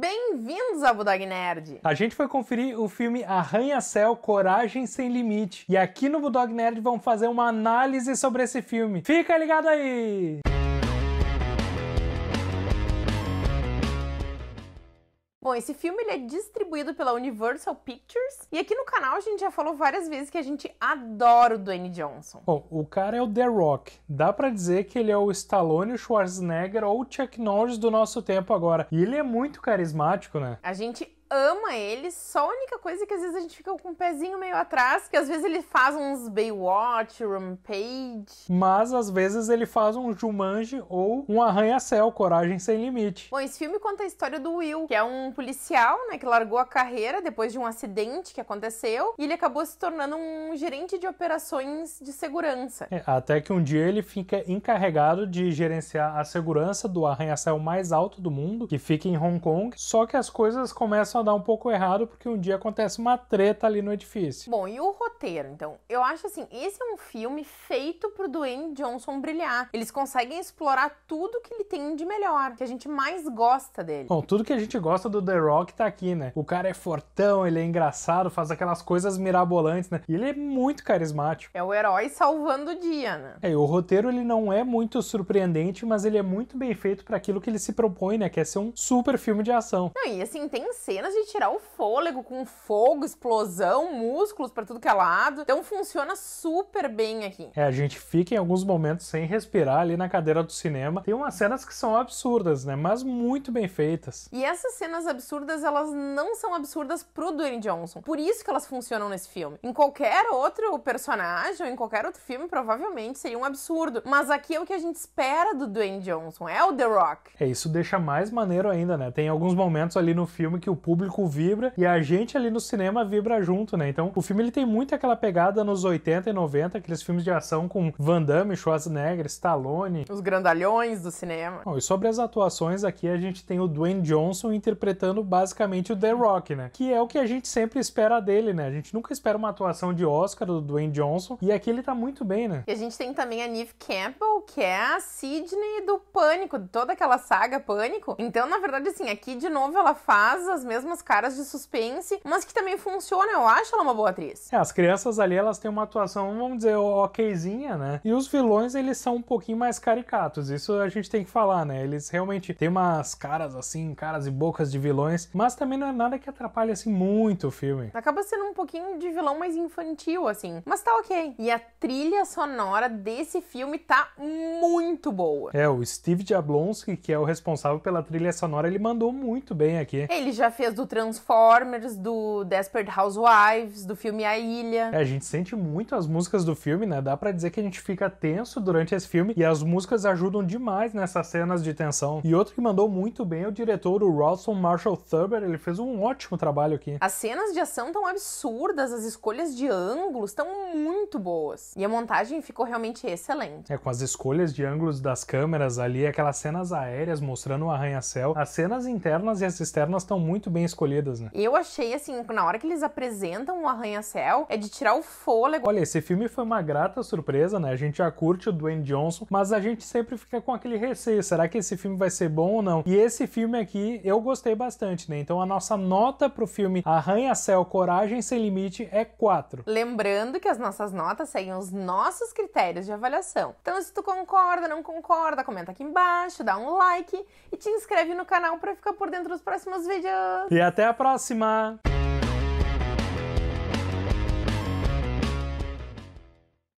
Bem-vindos ao Budog Nerd! A gente foi conferir o filme Arranha-Céu Coragem Sem Limite e aqui no Budog Nerd vamos fazer uma análise sobre esse filme. Fica ligado aí! Música Bom, esse filme ele é distribuído pela Universal Pictures e aqui no canal a gente já falou várias vezes que a gente adora o Dwayne Johnson. Bom, o cara é o The Rock. Dá para dizer que ele é o Stallone, Schwarzenegger ou Chuck Norris do nosso tempo agora. E ele é muito carismático, né? A gente ama ele, só a única coisa é que às vezes a gente fica com o um pezinho meio atrás, que às vezes ele faz uns Baywatch, Rampage. Mas às vezes ele faz um Jumanji ou um Arranha-Céu, Coragem Sem Limite. Bom, esse filme conta a história do Will, que é um policial, né, que largou a carreira depois de um acidente que aconteceu, e ele acabou se tornando um gerente de operações de segurança. É, até que um dia ele fica encarregado de gerenciar a segurança do arranha-céu mais alto do mundo, que fica em Hong Kong, só que as coisas começam dar um pouco errado porque um dia acontece uma treta ali no edifício. Bom, e o roteiro, então? Eu acho assim, esse é um filme feito pro Dwayne Johnson brilhar. Eles conseguem explorar tudo que ele tem de melhor, que a gente mais gosta dele. Bom, tudo que a gente gosta do The Rock tá aqui, né? O cara é fortão, ele é engraçado, faz aquelas coisas mirabolantes, né? E ele é muito carismático. É o herói salvando o dia, né? É, o roteiro ele não é muito surpreendente, mas ele é muito bem feito para aquilo que ele se propõe, né? Que é ser um super filme de ação. Não, e assim, tem cenas cenas de tirar o fôlego com fogo, explosão, músculos para tudo que é lado. Então funciona super bem aqui. É, a gente fica em alguns momentos sem respirar ali na cadeira do cinema. Tem umas cenas que são absurdas, né? Mas muito bem feitas. E essas cenas absurdas, elas não são absurdas pro Dwayne Johnson. Por isso que elas funcionam nesse filme. Em qualquer outro personagem ou em qualquer outro filme, provavelmente seria um absurdo. Mas aqui é o que a gente espera do Dwayne Johnson. É o The Rock. É, isso deixa mais maneiro ainda, né? Tem alguns momentos ali no filme que o público público vibra e a gente ali no cinema vibra junto, né? Então, o filme ele tem muito aquela pegada nos 80 e 90, aqueles filmes de ação com Van Damme, Schwarzenegger, Stallone, os grandalhões do cinema. Bom, e sobre as atuações aqui, a gente tem o Dwayne Johnson interpretando basicamente o The Rock, né? Que é o que a gente sempre espera dele, né? A gente nunca espera uma atuação de Oscar do Dwayne Johnson e aqui ele tá muito bem, né? E a gente tem também a Neve Campbell, que é a Sidney do Pânico, toda aquela saga Pânico. Então, na verdade, assim, aqui de novo ela faz as mesmas mesmas caras de suspense, mas que também funciona, eu acho ela uma boa atriz. É, as crianças ali, elas têm uma atuação, vamos dizer, okzinha, né? E os vilões, eles são um pouquinho mais caricatos, isso a gente tem que falar, né? Eles realmente têm umas caras assim, caras e bocas de vilões, mas também não é nada que atrapalhe, assim, muito o filme. Acaba sendo um pouquinho de vilão mais infantil, assim, mas tá ok. E a trilha sonora desse filme tá muito boa. É, o Steve Jablonski, que é o responsável pela trilha sonora, ele mandou muito bem aqui. Ele já fez do Transformers, do Desperate Housewives, do filme A Ilha. É, a gente sente muito as músicas do filme, né? Dá para dizer que a gente fica tenso durante esse filme e as músicas ajudam demais nessas cenas de tensão. E outro que mandou muito bem é o diretor, o Ralston Marshall Thurber. Ele fez um ótimo trabalho aqui. As cenas de ação tão absurdas, as escolhas de ângulos estão muito boas. E a montagem ficou realmente excelente. É, com as escolhas de ângulos das câmeras ali, aquelas cenas aéreas mostrando o arranha-céu, as cenas internas e as externas estão muito bem escolhidas, né? Eu achei, assim, na hora que eles apresentam o Arranha-Céu, é de tirar o fôlego. Olha, esse filme foi uma grata surpresa, né? A gente já curte o Dwayne Johnson, mas a gente sempre fica com aquele receio. Será que esse filme vai ser bom ou não? E esse filme aqui, eu gostei bastante, né? Então a nossa nota pro filme Arranha-Céu Coragem Sem Limite é 4. Lembrando que as nossas notas seguem os nossos critérios de avaliação. Então se tu concorda, não concorda, comenta aqui embaixo, dá um like e te inscreve no canal para ficar por dentro dos próximos vídeos. E e até a próxima!